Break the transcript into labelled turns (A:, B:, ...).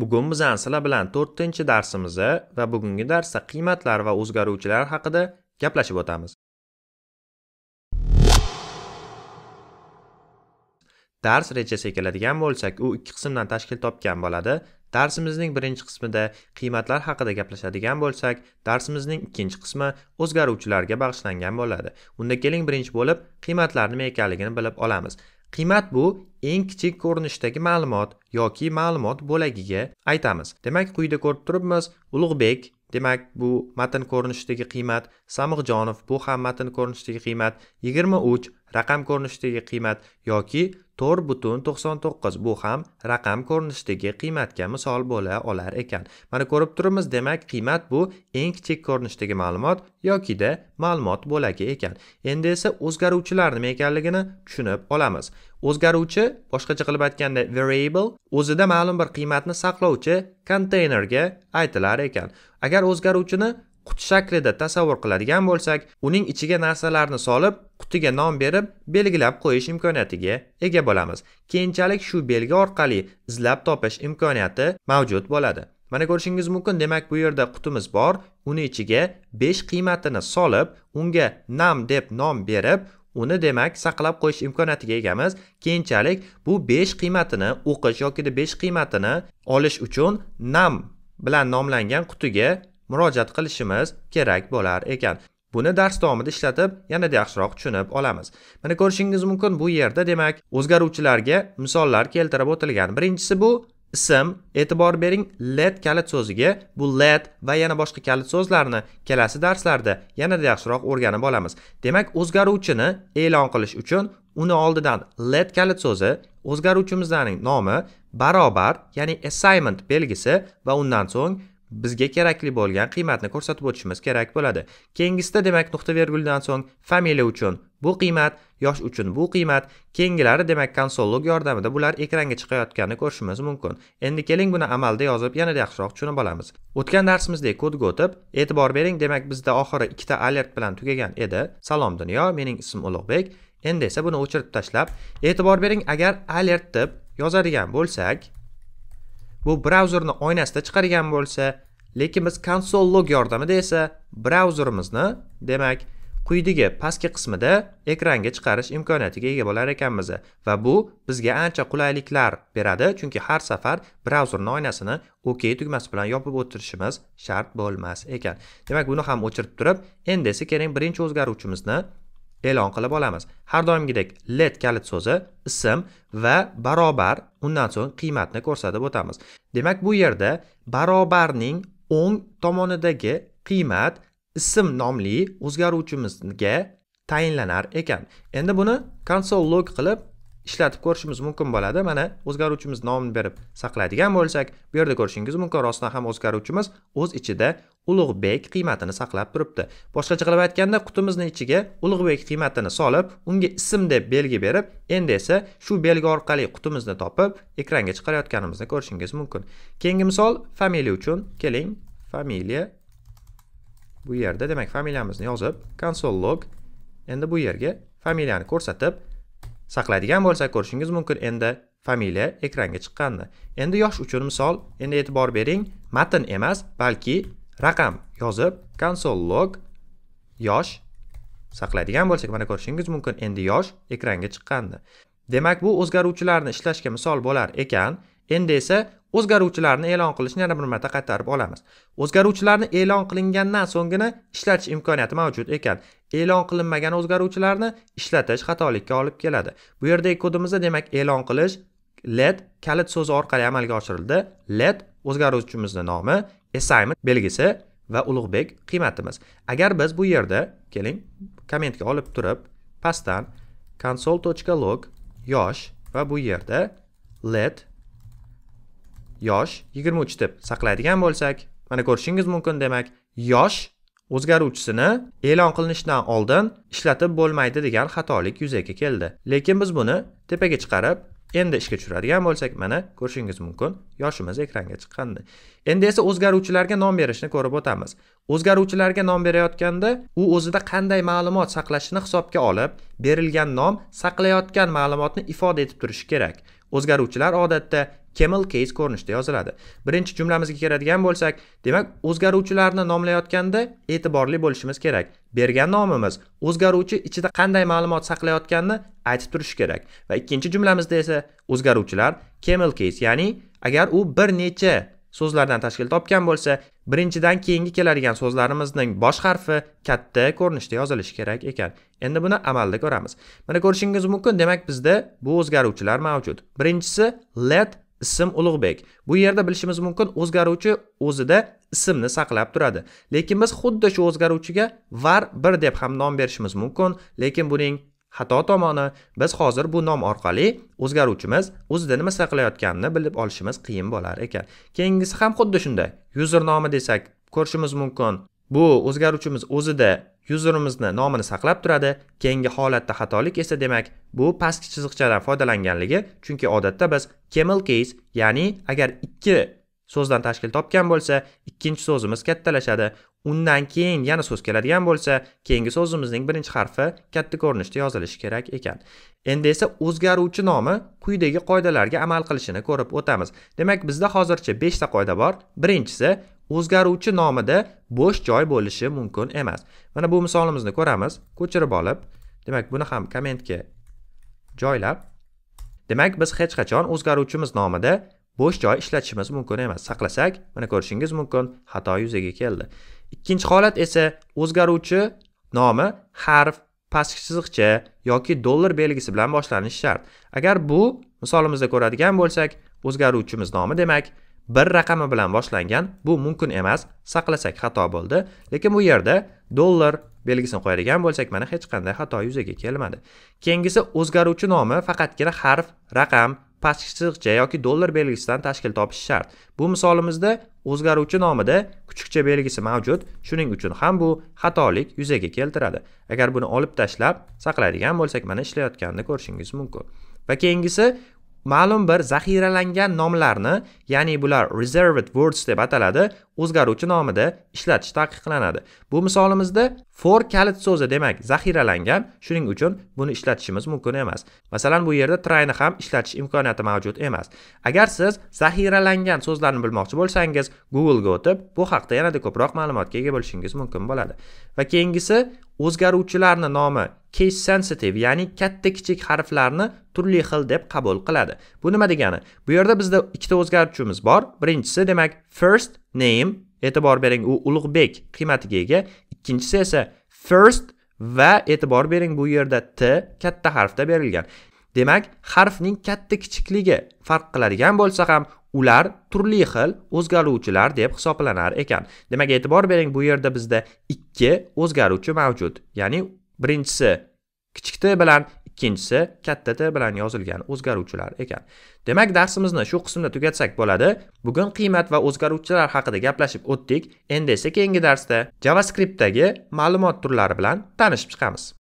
A: Bugun biz Ansala bilan 4-darsimizni va bugungi darsda qiymatlar va o'zgaruvchilar haqida gaplashib o'tamiz. Dars rejasiga keladigan bo'lsak, u ikki qismdan tashkil topgan bo'ladi. Darsimizning birinchi qismida qiymatlar haqida gaplashadigan bo'lsak, darsimizning ikkinchi qismi o'zgaruvchilarga bag'ishlangan bo'ladi. Unda keling birinchi bo'lib qiymatlar nima ekanligini bilib olamiz. qiymat bu eng kichik ko'rinishdagi ma'lumot yoki ma'lumot bo'lagiga aytamiz demak quyida ko'rib turibmiz ulug'bek demak bu matn ko'rinishidagi qiymat samiqjonov bu ham matn ko'rinishidagi qiymat yigirma uch raqam ko'rinishidagi qiymat yoki to'rt butun to'qson to'qqiz bu ham raqam ko'rinishidagi qiymatga misol bo'la olar ekan mana ko'rib turibmiz demak qiymat bu eng kichik ko'rinishdagi ma'lumot yokida ma'lumot bo'lagi ekan endi esa o'zgaruvchilar nima ekanligini tushunib olamiz o'zgaruvchi boshqacha qilib aytganda variable o'zida ma'lum bir qiymatni saqlovchi konteynerga aytilar ekan agar o'zgaruvchini quti shaklida tasavvur qiladigan bo'lsak uning ichiga narsalarni solib qutiga nom berib belgilab qo'yish imkoniyatiga ega bo'lamiz keyinchalik shu belgi orqali izlab topish imkoniyati mavjud bo'ladi mana ko'rishingiz mumkin demak bu yerda qutimiz bor uni ichiga 5 qiymatini solib unga nam deb nom berib uni demak saqlab qo'yish imkoniyatiga egamiz keyinchalik bu 5 qiymatini o'qish yoki 5 qiymatini olish uchun nam bilan nomlangan qutiga murojaat qilishimiz kerak bo'lar ekan buni dars davomida ishlatib yanada yaxshiroq tushunib olamiz mana ko'rishingiz mumkin bu yerda demak o'zgaruvchilarga misollar keltirib o'tilgan birinchisi bu ism e'tibor bering let kalit so'ziga bu let va yana boshqa kalit so'zlarni kelasi darslarda yanada yaxshiroq o'rganib olamiz demak o'zgaruvchini e'lon qilish uchun uni oldidan let kalit so'zi o'zgaruvchimizning nomi barobar ya'ni assignment belgisi va undan so'ng bizga kerakli bo'lgan qiymatni ko'rsatib o'tishimiz kerak bo'ladi kengisida demak nuqta verguldan so'ng familiya uchun bu qiymat yosh uchun bu qiymat keyingilari demak konsol log yordamida bular ekranga chiqayotganini ko'rishimiz mumkin endi keling buni amalda yozib yanada yaxshiroq tushunib olamiz o'tgan darsimizdek kodga o'tib e'tibor bering demak bizda oxiri ikkita alert bilan tugagan edi salom dunyo mening ismim ulug'bek endi esa buni o'chirib tashlab e'tibor bering agar alert deb yozadigan bo'lsak bu brauzerni oynasida chiqargan bo'lsa lekin biz console log yordamida esa brauzerimizni demak quyidagi pastki qismida ekranga chiqarish imkoniyatiga ega bo'lar ekanmiz va bu bizga ancha qulayliklar beradi chunki har safar brauzerni oynasini ok tugmasi bilan yopib o'tirishimiz shart bo'lmas ekan demak buni ham o'chirib turib endi esa keling birinchi o'zgaruvchimizni e'lon qilib olamiz har doimgidek let kalit so'zi ism va barobar undan so'ng qiymatni ko'rsatib o'tamiz demak bu yerda barobarning o'ng tomonidagi qiymat ism nomli o'zgaruvchimizga tayinlanar ekan endi buni console log qilib ishlatib ko'rishimiz mumkin bo'ladi mana o'zgaruvchimiz nomini berib saqlaydigan bo'lsak bu yerda ko'rishingiz mumkin rostdan ham o'zgaruvchimiz o'z ichida ulug'bek qiymatini saqlab turibdi boshqacha qilib aytganda qutimizni ichiga ulug'bek qiymatini solib unga ism deb belgi berib endi esa shu belgi orqali qutimizni topib ekranga chiqarayotganimizni ko'rishingiz mumkin keyingi misol familiya uchun keling familiya bu yerda demak familiyamizni yozib console log endi bu yerga familiyani ko'rsatib saqlaydigan bo'lsak ko'rishingiz mumkin endi familiya ekranga chiqqandi endi yosh uchun misol endi e'tibor bering matn emas balki raqam yozib konsol log yosh saqlaydigan bo'lsak mana ko'rishingiz mumkin endi yosh ekranga chiqqandi demak bu o'zgaruvchilarni ishlashga misol bo'lar ekan endi esa o'zgaruvchilarni e'lon qilishni yana bir marta qaytarib olamiz o'zgaruvchilarni e'lon qilingandan so'nggina ishlatish imkoniyati mavjud ekan e'lon qilinmagan o'zgaruvchilarni ishlatish xatolikka olib keladi bu yerdagi kodimizda demak e'lon qilish let kalit so'zi orqali amalga oshirildi let o'zgaruvchimizni nomi assignment belgisi va ulug'bek qiymatimiz agar biz bu yerda keling kommentga olib turib pastdan console.log yosh va bu yerda let yosh 23 deb saqlaydigan bo'lsak mana ko'rishingiz mumkin demak yosh o'zgaruvchisini e'lon qilinishdan oldin ishlatib bo'lmaydi degan xatolik yuzaga keldi lekin biz buni tepaga chiqarib endi ishga tushiradigan bo'lsak mana ko'rishingiz mumkin yoshimiz ekranga chiqqandi endi esa o'zgaruvchilarga nom berishni ko'rib o'tamiz o'zgaruvchilarga nom berayotganda u o'zida qanday ma'lumot saqlashini hisobga olib berilgan nom saqlayotgan ma'lumotni ifoda etib turishi kerak o'zgaruvchilar odatda camel case ko'rinishida yoziladi birinchi jumlamizga keladigan bo'lsak demak o'zgaruvchilarni nomlayotganda e'tiborli bo'lishimiz kerak bergan nomimiz o'zgaruvchi ichida qanday ma'lumot saqlayotganini aytib turishi kerak va ikkinchi jumlamizda esa o'zgaruvchilar camel case ya'ni agar u bir necha so'zlardan tashkil topgan bo'lsa birinchidan keyingi keladigan so'zlarimizning bosh harfi katta ko'rinishda yozilishi kerak ekan endi buni amalda ko'ramiz mana ko'rishingiz mumkin demak bizda bu o'zgaruvchilar mavjud birinchisi let ism ulug'bek bu yerda bilishimiz mumkin o'zgaruvchi o'zida ismni saqlab turadi lekin biz xuddi shu o'zgaruvchiga var bir deb ham nom berishimiz mumkin lekin buning xato tomoni biz hozir bu nom orqali o'zgaruvchimiz o'zida nima saqlayotganini bilib olishimiz qiyin bo'lar ekan keyingisi ham xuddi shunday user nomi desak ko'rishimiz mumkin bu o'zgaruvchimiz o'zida userimizni nomini saqlab turadi keyingi holatda xatolik esa demak bu pastki chiziqchadan foydalanganligi chunki odatda biz camel case ya'ni agar ikki so'zdan tashkil topgan bo'lsa ikkinchi so'zimiz kattalashadi undan keyin yana so'z keladigan bo'lsa keyingi so'zimizning birinchi harfi katta ko'rinishda yozilishi kerak ekan endi esa o'zgaruvchi nomi quyidagi qoidalarga amal qilishini ko'rib o'tamiz demak bizda hozircha 5 ta qoida bor birinchisi o'zgaruvchi nomida bo'sh joy bo'lishi mumkin emas mana bu misolimizni ko'ramiz ko'chirib olib demak buni ham kommentga joylab demak biz hech qachon o'zgaruvchimiz nomida bo'sh joy ishlatishimiz mumkin emas saqlasak mana ko'rishingiz mumkin xato yuzaga keldi ikkinchi holat esa o'zgaruvchi nomi harf pastki chiziqcha yoki dollar belgisi bilan boshlanishi shart agar bu misolimizda ko'radigan bo'lsak o'zgaruvchimiz nomi demak bir raqami bilan boshlangan bu mumkin emas saqlasak xato bo'ldi lekin bu yerda dollar belgisini qo'yadigan bo'lsak mana hech qanday xato yuzaga kelmadi keyingisi o'zgaruvchi nomi faqatgina harf raqam chiziqcha yoki dollar belgisidan tashkil topishi shart bu misolimizda o'zgaruvchi nomida kuchukcha belgisi mavjud shuning uchun ham bu xatolik yuzaga keltiradi agar buni olib tashlab saqlaydigan bo'lsak mana ishlayotganini ko'rishingiz mumkin va keyingisi ma'lum bir zaxiralangan nomlarni ya'ni bular reserved words deb ataladi o'zgaruvchi nomida ishlatish taqiqlanadi bu misolimizda for kalit so'zi demak zaxiralangan shuning uchun buni ishlatishimiz mumkin emas masalan bu yerda tryni ham ishlatish imkoniyati mavjud emas agar siz zaxiralangan so'zlarni bilmoqchi bo'lsangiz googlega o'tib bu haqda yanada ko'proq ma'lumotga ega bo'lishingiz mumkin bo'ladi va keyingisi o'zgaruvchilarni nomi case sensitive ya'ni katta kichik harflarni turli xil deb qabul qiladi bu nima degani bu yerda bizda ikkita o'zgaruvchimiz bor birinchisi demak first name e'tibor bering u ulug'bek qiymatiga ega ikkinchisi esa first va e'tibor bering bu yerda t katta harfda berilgan demak harfning katta kichikligi farq qiladigan bo'lsa ham ular turli xil o'zgaruvchilar deb hisoblanar ekan demak e'tibor bering bu yerda bizda 2 o'zgaruvchi mavjud ya'ni birinchisi kichik t bilan ikkinchisi katta t bilan yozilgan o'zgaruvchilar ekan demak darsimizni shu qismda tugatsak bo'ladi bugun qiymat va o'zgaruvchilar haqida gaplashib o'tdik endi esa keyingi darsda javascriptdagi ma'lumot turlari bilan tanishib chiqamiz